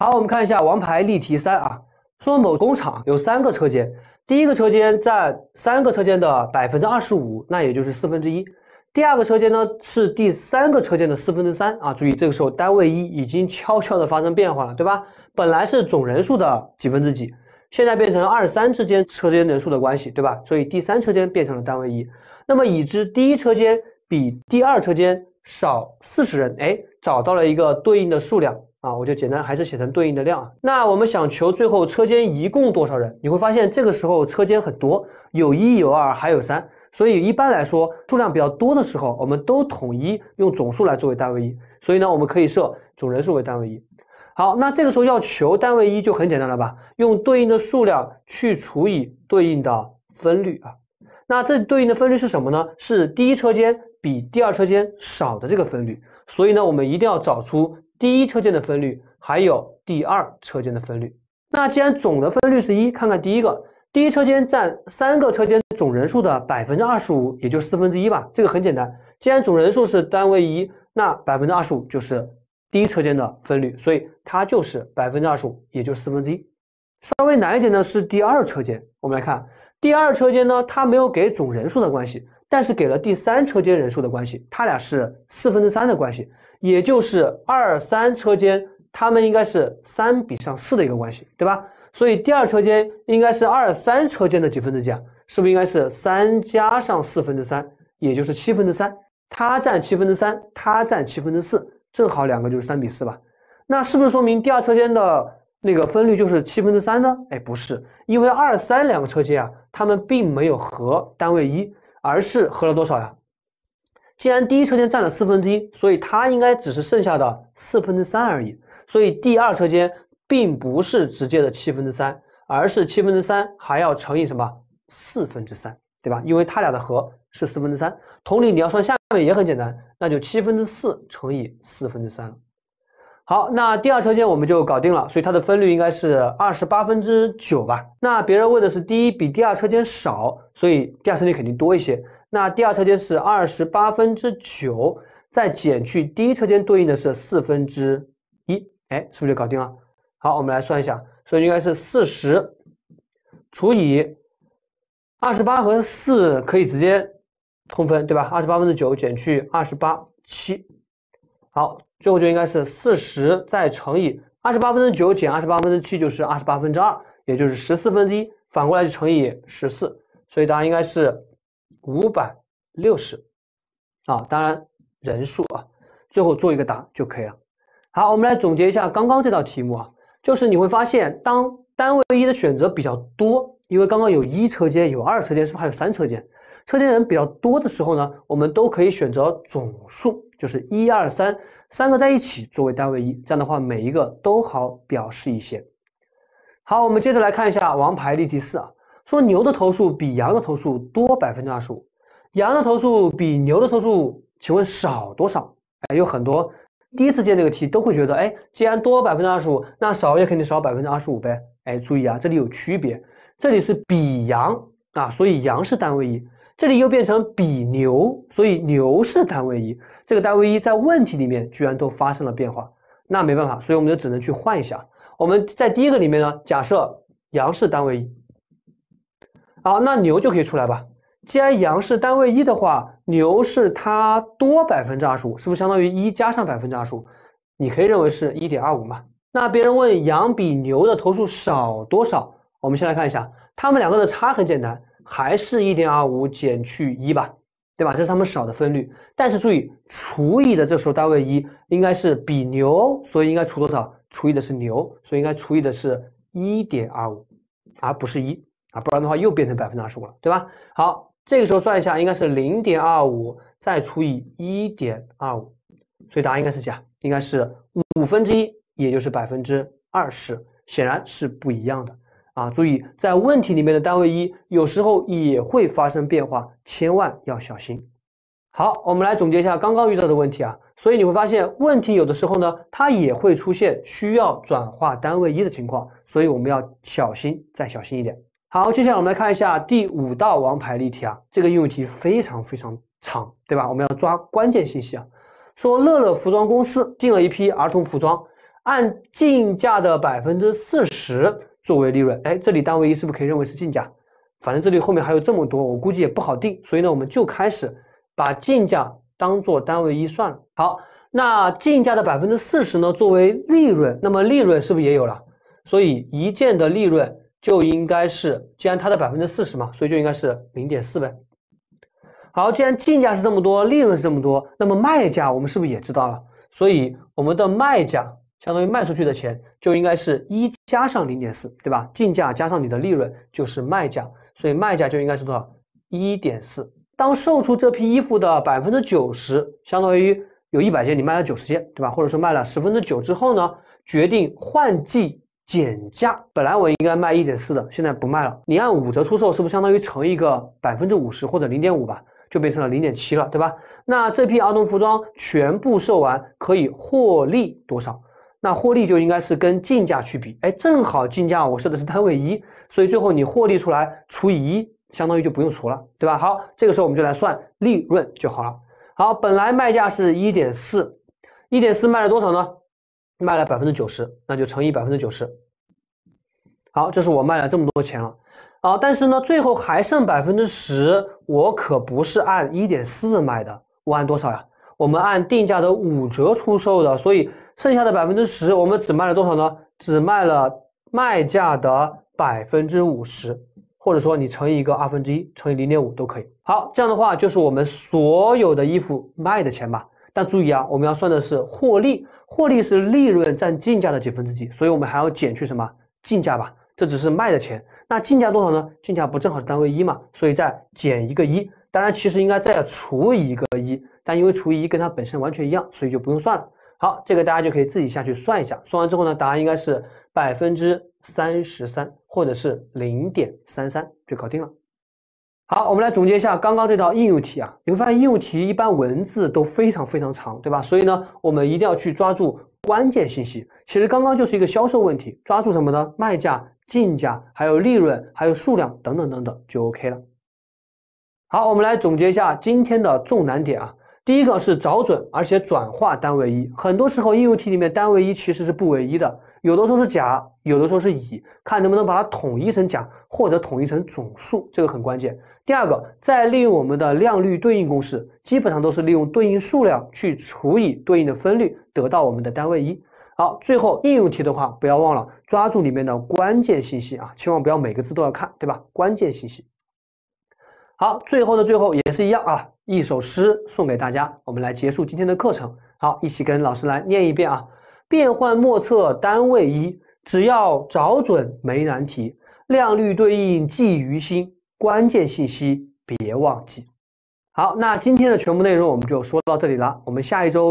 好，我们看一下王牌例题三啊，说某工厂有三个车间，第一个车间占三个车间的百分之二十五，那也就是四分之一。第二个车间呢是第三个车间的四分之三啊，注意这个时候单位一已经悄悄的发生变化了，对吧？本来是总人数的几分之几，现在变成二三之间车间人数的关系，对吧？所以第三车间变成了单位一。那么已知第一车间比第二车间少四十人，哎，找到了一个对应的数量。啊，我就简单还是写成对应的量。那我们想求最后车间一共多少人？你会发现这个时候车间很多，有一有二还有三，所以一般来说数量比较多的时候，我们都统一用总数来作为单位一。所以呢，我们可以设总人数为单位一。好，那这个时候要求单位一就很简单了吧？用对应的数量去除以对应的分率啊。那这对应的分率是什么呢？是第一车间比第二车间少的这个分率。所以呢，我们一定要找出。第一车间的分率还有第二车间的分率。那既然总的分率是一，看看第一个，第一车间占三个车间总人数的百分之二十五，也就四分之一吧。这个很简单，既然总人数是单位一，那百分之二十五就是第一车间的分率，所以它就是百分之二十五，也就是四分之一。稍微难一点的是第二车间，我们来看第二车间呢，它没有给总人数的关系。但是给了第三车间人数的关系，它俩是四分之三的关系，也就是二三车间，它们应该是三比上四的一个关系，对吧？所以第二车间应该是二三车间的几分之几啊？是不是应该是三加上四分之三，也就是七分之三？它占七分之三，它占七分之四，正好两个就是三比四吧？那是不是说明第二车间的那个分率就是七分之三呢？哎，不是，因为二三两个车间啊，它们并没有和单位一。而是和了多少呀？既然第一车间占了四分之一，所以它应该只是剩下的四分之三而已。所以第二车间并不是直接的七分之三，而是七分之三还要乘以什么四分之三，对吧？因为它俩的和是四分之三。同理，你要算下面也很简单，那就七分之四乘以四分之三。好，那第二车间我们就搞定了，所以它的分率应该是二十八分之九吧？那别人问的是第一比第二车间少，所以第二车间肯定多一些。那第二车间是二十八分之九，再减去第一车间对应的是四分之一，哎，是不是就搞定了？好，我们来算一下，所以应该是四十除以二十八和四可以直接通分，对吧？二十八分之九减去二十八七。好，最后就应该是四十再乘以二十八分之九减二十八分之七，就是二十八分之二，也就是十四分之一，反过来就乘以十四，所以答案应该是五百六十啊，当然人数啊，最后做一个答就可以了。好，我们来总结一下刚刚这道题目啊，就是你会发现，当单位一的选择比较多，因为刚刚有一车间、有二车间，是不是还有三车间？车间人比较多的时候呢，我们都可以选择总数。就是一二三三个在一起作为单位一，这样的话每一个都好表示一些。好，我们接着来看一下王牌例题四啊，说牛的头数比羊的头数多百分之二十五，羊的头数比牛的头数，请问少多少？哎，有很多第一次见这个题都会觉得，哎，既然多百分之二十五，那少也肯定少百分之二十五呗。哎，注意啊，这里有区别，这里是比羊啊，所以羊是单位一。这里又变成比牛，所以牛是单位一，这个单位一在问题里面居然都发生了变化，那没办法，所以我们就只能去换一下。我们在第一个里面呢，假设羊是单位一，好，那牛就可以出来吧。既然羊是单位一的话，牛是它多百分之二十五，是不是相当于一加上百分之二十五？你可以认为是一点二五嘛。那别人问羊比牛的头数少多少？我们先来看一下，它们两个的差很简单。还是一点二五减去一吧，对吧？这是他们少的分率。但是注意除以的这时候单位一应该是比牛，所以应该除多少？除以的是牛，所以应该除以的是一点二五，而不是一啊，不然的话又变成百分之二十五了，对吧？好，这个时候算一下，应该是零点二五再除以一点二五，所以答案应该是几啊？应该是五分之一，也就是百分之二十，显然是不一样的。啊，注意在问题里面的单位一，有时候也会发生变化，千万要小心。好，我们来总结一下刚刚遇到的问题啊。所以你会发现，问题有的时候呢，它也会出现需要转化单位一的情况，所以我们要小心再小心一点。好，接下来我们来看一下第五道王牌例题啊，这个应用题非常非常长，对吧？我们要抓关键信息啊。说乐乐服装公司进了一批儿童服装，按进价的百分之四十。作为利润，哎，这里单位一是不是可以认为是进价？反正这里后面还有这么多，我估计也不好定，所以呢，我们就开始把进价当做单位一算了。好，那进价的百分之四十呢，作为利润，那么利润是不是也有了？所以一件的利润就应该是，既然它的百分之四十嘛，所以就应该是零点四呗。好，既然进价是这么多，利润是这么多，那么卖价我们是不是也知道了？所以我们的卖价。相当于卖出去的钱就应该是一加上零点四，对吧？进价加上你的利润就是卖价，所以卖价就应该是多少？一点四。当售出这批衣服的百分之九十，相当于有一百件，你卖了九十件，对吧？或者说卖了十分之九之后呢，决定换季减价，本来我应该卖一点四的，现在不卖了，你按五折出售，是不是相当于乘一个百分之五十或者零点五吧？就变成了零点七了，对吧？那这批儿童服装全部售完可以获利多少？那获利就应该是跟进价去比，哎，正好进价我设的是单位一，所以最后你获利出来除以一，相当于就不用除了，对吧？好，这个时候我们就来算利润就好了。好，本来卖价是一点四，一点四卖了多少呢？卖了百分之九十，那就乘以百分之九十。好，这是我卖了这么多钱了。啊，但是呢，最后还剩百分之十，我可不是按一点四卖的，我按多少呀？我们按定价的五折出售的，所以。剩下的百分之十，我们只卖了多少呢？只卖了卖价的百分之五十，或者说你乘以一个二分之一，乘以零点五都可以。好，这样的话就是我们所有的衣服卖的钱吧。但注意啊，我们要算的是获利，获利是利润占进价的几分之几，所以我们还要减去什么？进价吧，这只是卖的钱。那进价多少呢？进价不正好是单位一嘛？所以再减一个一。当然，其实应该再除一个一，但因为除以一跟它本身完全一样，所以就不用算了。好，这个大家就可以自己下去算一下，算完之后呢，答案应该是百分之三十三，或者是零点三三，就搞定了。好，我们来总结一下刚刚这道应用题啊，你会发现应用题一般文字都非常非常长，对吧？所以呢，我们一定要去抓住关键信息。其实刚刚就是一个销售问题，抓住什么呢？卖价、进价，还有利润，还有数量，等等等等，就 OK 了。好，我们来总结一下今天的重难点啊。第一个是找准，而且转化单位一。很多时候应用题里面单位一其实是不唯一的，有的时候是甲，有的时候是乙，看能不能把它统一成甲或者统一成总数，这个很关键。第二个，再利用我们的量率对应公式，基本上都是利用对应数量去除以对应的分率，得到我们的单位一。好，最后应用题的话，不要忘了抓住里面的关键信息啊，千万不要每个字都要看，对吧？关键信息。好，最后的最后也是一样啊。一首诗送给大家，我们来结束今天的课程。好，一起跟老师来念一遍啊！变幻莫测单位一，只要找准没难题。量率对应记于心，关键信息别忘记。好，那今天的全部内容我们就说到这里了。我们下一周。